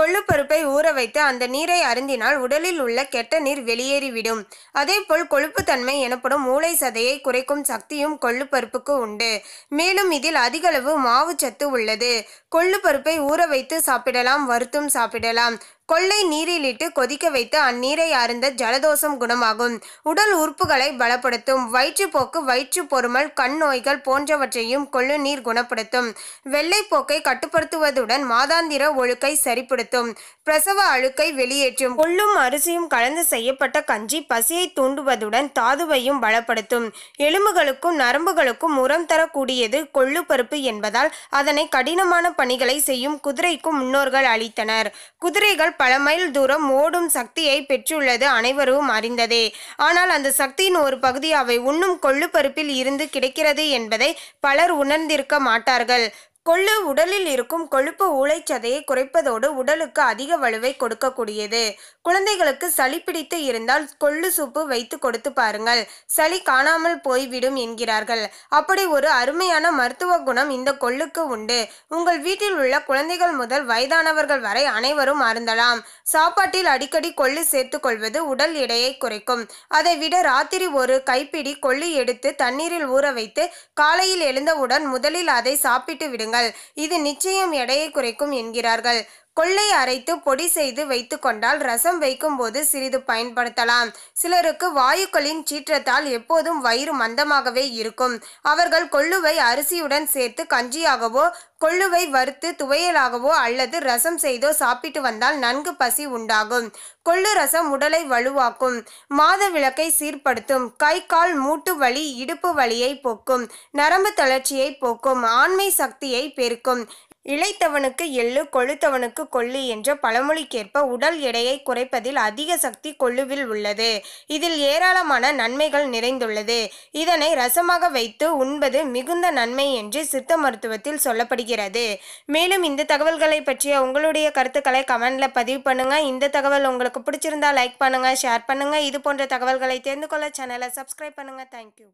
கொள்ளுப்பருப்பை ஊற வைத்து அந்த நீரை அருந்தினால் உடலில் உள்ள கெட்ட நீர் வெளியேறிவிடும் அதேபோல் கொழுப்புத்தன்மை எனப்படும் மூளை சதையை குறைக்கும் சக்தியும் கொள்ளுப்பருப்புக்கு உண்டு மேலும் இதில் அதிகளவு சத்து உள்ளது கொள்ளுப்பருப்பை ஊற வைத்து சாப்பிடலாம் வறுத்தும் சாப்பிடலாம் கொள்ளை நீரிலிட்டு கொதிக்க வைத்து அந்நீரை அருந்த ஜலதோஷம் குணமாகும் உடல் உறுப்புகளை பலப்படுத்தும் வயிற்றுப்போக்கு வயிற்று பொறுமல் கண் நோய்கள் போன்றவற்றையும் கொள்ளு நீர் குணப்படுத்தும் வெள்ளைப்போக்கை கட்டுப்படுத்துவதுடன் மாதாந்திர ஒழுக்கை சரிப்படுத்தும் ஏற்படுத்தும் பிரசவ அழுக்கை வெளியேற்றும் கொள்ளும் அரிசியும் கலந்து செய்யப்பட்ட கஞ்சி பசியை தூண்டுவதுடன் தாதுவையும் பலப்படுத்தும் எலும்புகளுக்கும் நரம்புகளுக்கும் உரம் தரக்கூடியது கொள்ளு பருப்பு என்பதால் அதனை கடினமான பணிகளை செய்யும் குதிரைக்கும் முன்னோர்கள் அளித்தனர் குதிரைகள் பல மைல் தூரம் ஓடும் சக்தியை பெற்றுள்ளது அனைவரும் அறிந்ததே ஆனால் அந்த சக்தியின் ஒரு பகுதி அவை உண்ணும் கொள்ளு பருப்பில் இருந்து கிடைக்கிறது என்பதை பலர் உணர்ந்திருக்க மாட்டார்கள் கொள்ளு உடலில் இருக்கும் கொழுப்பு ஊளைச்சதையை குறைப்பதோடு உடலுக்கு அதிக வலுவை கொடுக்கக்கூடியது குழந்தைகளுக்கு சளி பிடித்து இருந்தால் கொள்ளு சூப்பு வைத்து கொடுத்து பாருங்கள் சளி காணாமல் போய்விடும் என்கிறார்கள் அப்படி ஒரு அருமையான மருத்துவ குணம் இந்த கொள்ளுக்கு உண்டு உங்கள் வீட்டில் உள்ள குழந்தைகள் முதல் வயதானவர்கள் வரை அனைவரும் அருந்தலாம் சாப்பாட்டில் அடிக்கடி கொள்ளு சேர்த்து கொள்வது உடல் எடையை குறைக்கும் அதை விட ராத்திரி ஒரு கைப்பிடி கொள்ளு எடுத்து தண்ணீரில் ஊற வைத்து காலையில் எழுந்தவுடன் முதலில் அதை சாப்பிட்டு விடுங்கள் கொள்ளுங்கள் இது நிச்சயம் எடையை குறைக்கும் என்கிறார்கள் கொள்ளை அரைத்து பொடி செய்து வைத்து கொண்டால் ரசம் வைக்கும்போது சிறிது பயன்படுத்தலாம் சிலருக்கு வாயுக்களின் சீற்றத்தால் எப்போதும் வயிறு மந்தமாகவே இருக்கும் அவர்கள் கொள்ளுவை அரிசியுடன் சேர்த்து கஞ்சியாகவோ கொள்ளுவை வறுத்து துவையலாகவோ அல்லது ரசம் செய்தோ சாப்பிட்டு வந்தால் நன்கு பசி உண்டாகும் கொள்ளு ரசம் உடலை வலுவாக்கும் மாத விளக்கை சீர்படுத்தும் கை கால் மூட்டு வலி இடுப்பு வலியை போக்கும் நரம்பு தளர்ச்சியை போக்கும் ஆண்மை சக்தியை பெருக்கும் இழைத்தவனுக்கு எள்ளு கொழுத்தவனுக்கு கொள்ளு என்ற பழமொழிக்கேற்ப உடல் எடையை குறைப்பதில் அதிக சக்தி கொள்ளுவில் உள்ளது இதில் ஏராளமான நன்மைகள் நிறைந்துள்ளது இதனை ரசமாக வைத்து உண்பது மிகுந்த நன்மை என்று சித்த மருத்துவத்தில் சொல்லப்படுகிறது மேலும் இந்த தகவல்களை பற்றிய உங்களுடைய கருத்துக்களை கமெண்ட்ல பதிவு பண்ணுங்க இந்த தகவல் உங்களுக்கு பிடிச்சிருந்தா லைக் பண்ணுங்க ஷேர் பண்ணுங்க இது போன்ற தகவல்களை தெரிந்து கொள்ள சேனலை சப்ஸ்கிரைப் பண்ணுங்க தேங்க்யூ